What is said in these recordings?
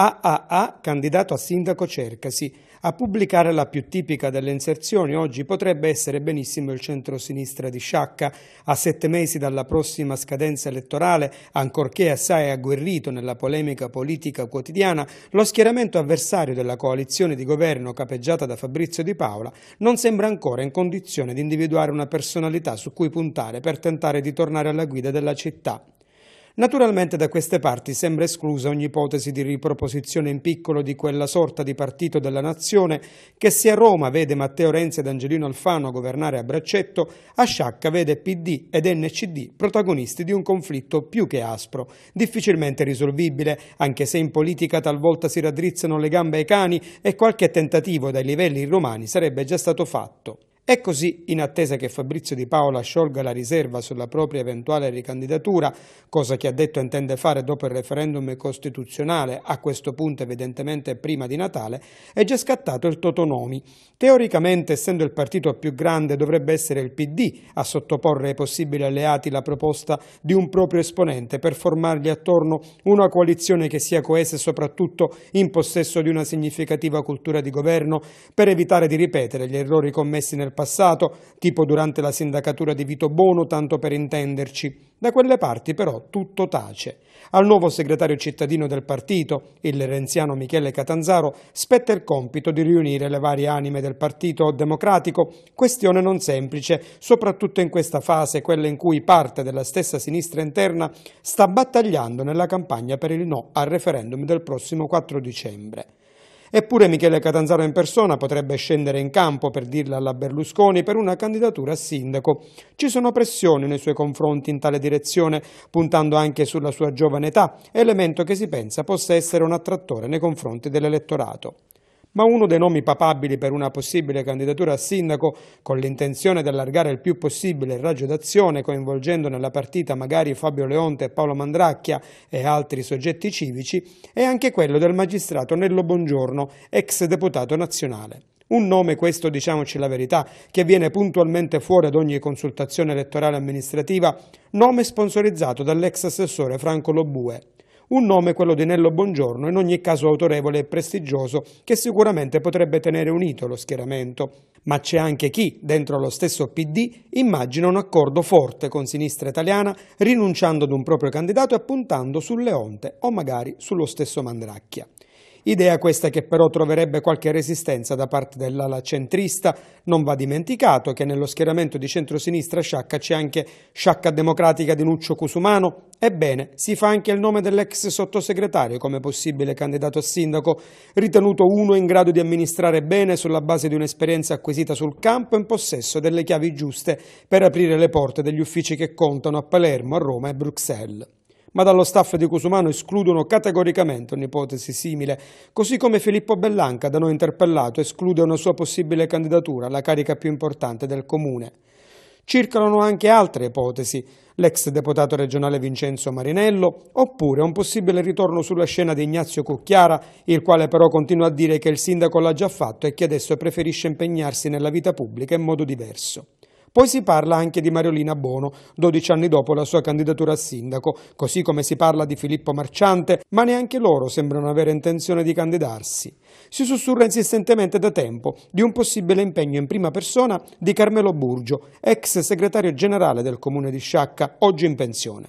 AAA, candidato a sindaco Cercasi. A pubblicare la più tipica delle inserzioni oggi potrebbe essere benissimo il centro-sinistra di Sciacca. A sette mesi dalla prossima scadenza elettorale, ancorché assai agguerrito nella polemica politica quotidiana, lo schieramento avversario della coalizione di governo capeggiata da Fabrizio Di Paola non sembra ancora in condizione di individuare una personalità su cui puntare per tentare di tornare alla guida della città. Naturalmente da queste parti sembra esclusa ogni ipotesi di riproposizione in piccolo di quella sorta di partito della nazione che se a Roma vede Matteo Renzi ed Angelino Alfano governare a braccetto, a Sciacca vede PD ed NCD protagonisti di un conflitto più che aspro, difficilmente risolvibile, anche se in politica talvolta si raddrizzano le gambe ai cani e qualche tentativo dai livelli romani sarebbe già stato fatto. E così, in attesa che Fabrizio Di Paola sciolga la riserva sulla propria eventuale ricandidatura, cosa che ha detto intende fare dopo il referendum costituzionale, a questo punto evidentemente prima di Natale, è già scattato il Totonomi. Teoricamente, essendo il partito più grande, dovrebbe essere il PD a sottoporre ai possibili alleati la proposta di un proprio esponente per formargli attorno una coalizione che sia coesa e soprattutto in possesso di una significativa cultura di governo per evitare di ripetere gli errori commessi nel passato passato, tipo durante la sindacatura di Vito Bono, tanto per intenderci. Da quelle parti però tutto tace. Al nuovo segretario cittadino del partito, il renziano Michele Catanzaro, spetta il compito di riunire le varie anime del partito democratico, questione non semplice, soprattutto in questa fase, quella in cui parte della stessa sinistra interna sta battagliando nella campagna per il no al referendum del prossimo 4 dicembre. Eppure Michele Catanzaro in persona potrebbe scendere in campo per dirla alla Berlusconi per una candidatura a sindaco. Ci sono pressioni nei suoi confronti in tale direzione, puntando anche sulla sua giovane età, elemento che si pensa possa essere un attrattore nei confronti dell'elettorato ma uno dei nomi papabili per una possibile candidatura a sindaco, con l'intenzione di allargare il più possibile il raggio d'azione, coinvolgendo nella partita magari Fabio Leonte e Paolo Mandracchia e altri soggetti civici, è anche quello del magistrato Nello Bongiorno, ex deputato nazionale. Un nome, questo diciamoci la verità, che viene puntualmente fuori ad ogni consultazione elettorale amministrativa, nome sponsorizzato dall'ex assessore Franco Lobue. Un nome, quello di Nello Bongiorno, in ogni caso autorevole e prestigioso, che sicuramente potrebbe tenere unito lo schieramento. Ma c'è anche chi, dentro lo stesso PD, immagina un accordo forte con sinistra italiana, rinunciando ad un proprio candidato e puntando sulle Leonte o magari sullo stesso Mandracchia. Idea questa che però troverebbe qualche resistenza da parte dell'ala centrista. Non va dimenticato che nello schieramento di centrosinistra sciacca c'è anche sciacca democratica di Nuccio Cusumano. Ebbene, si fa anche il nome dell'ex sottosegretario come possibile candidato a sindaco, ritenuto uno in grado di amministrare bene sulla base di un'esperienza acquisita sul campo e in possesso delle chiavi giuste per aprire le porte degli uffici che contano a Palermo, a Roma e Bruxelles ma dallo staff di Cusumano escludono categoricamente un'ipotesi simile, così come Filippo Bellanca, da noi interpellato, esclude una sua possibile candidatura alla carica più importante del comune. Circolano anche altre ipotesi, l'ex deputato regionale Vincenzo Marinello, oppure un possibile ritorno sulla scena di Ignazio Cucchiara, il quale però continua a dire che il sindaco l'ha già fatto e che adesso preferisce impegnarsi nella vita pubblica in modo diverso. Poi si parla anche di Mariolina Bono, 12 anni dopo la sua candidatura a sindaco, così come si parla di Filippo Marciante, ma neanche loro sembrano avere intenzione di candidarsi. Si sussurra insistentemente da tempo di un possibile impegno in prima persona di Carmelo Burgio, ex segretario generale del comune di Sciacca, oggi in pensione.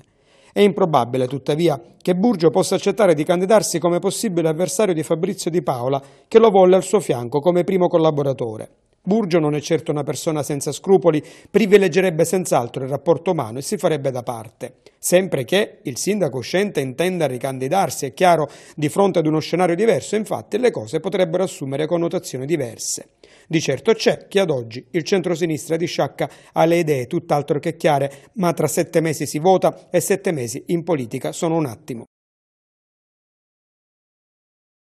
È improbabile, tuttavia, che Burgio possa accettare di candidarsi come possibile avversario di Fabrizio Di Paola, che lo volle al suo fianco come primo collaboratore. Burgio non è certo una persona senza scrupoli, privilegerebbe senz'altro il rapporto umano e si farebbe da parte. Sempre che il sindaco uscente intenda ricandidarsi, è chiaro, di fronte ad uno scenario diverso, infatti le cose potrebbero assumere connotazioni diverse. Di certo c'è chi ad oggi il centrosinistra di Sciacca ha le idee tutt'altro che chiare, ma tra sette mesi si vota e sette mesi in politica sono un attimo.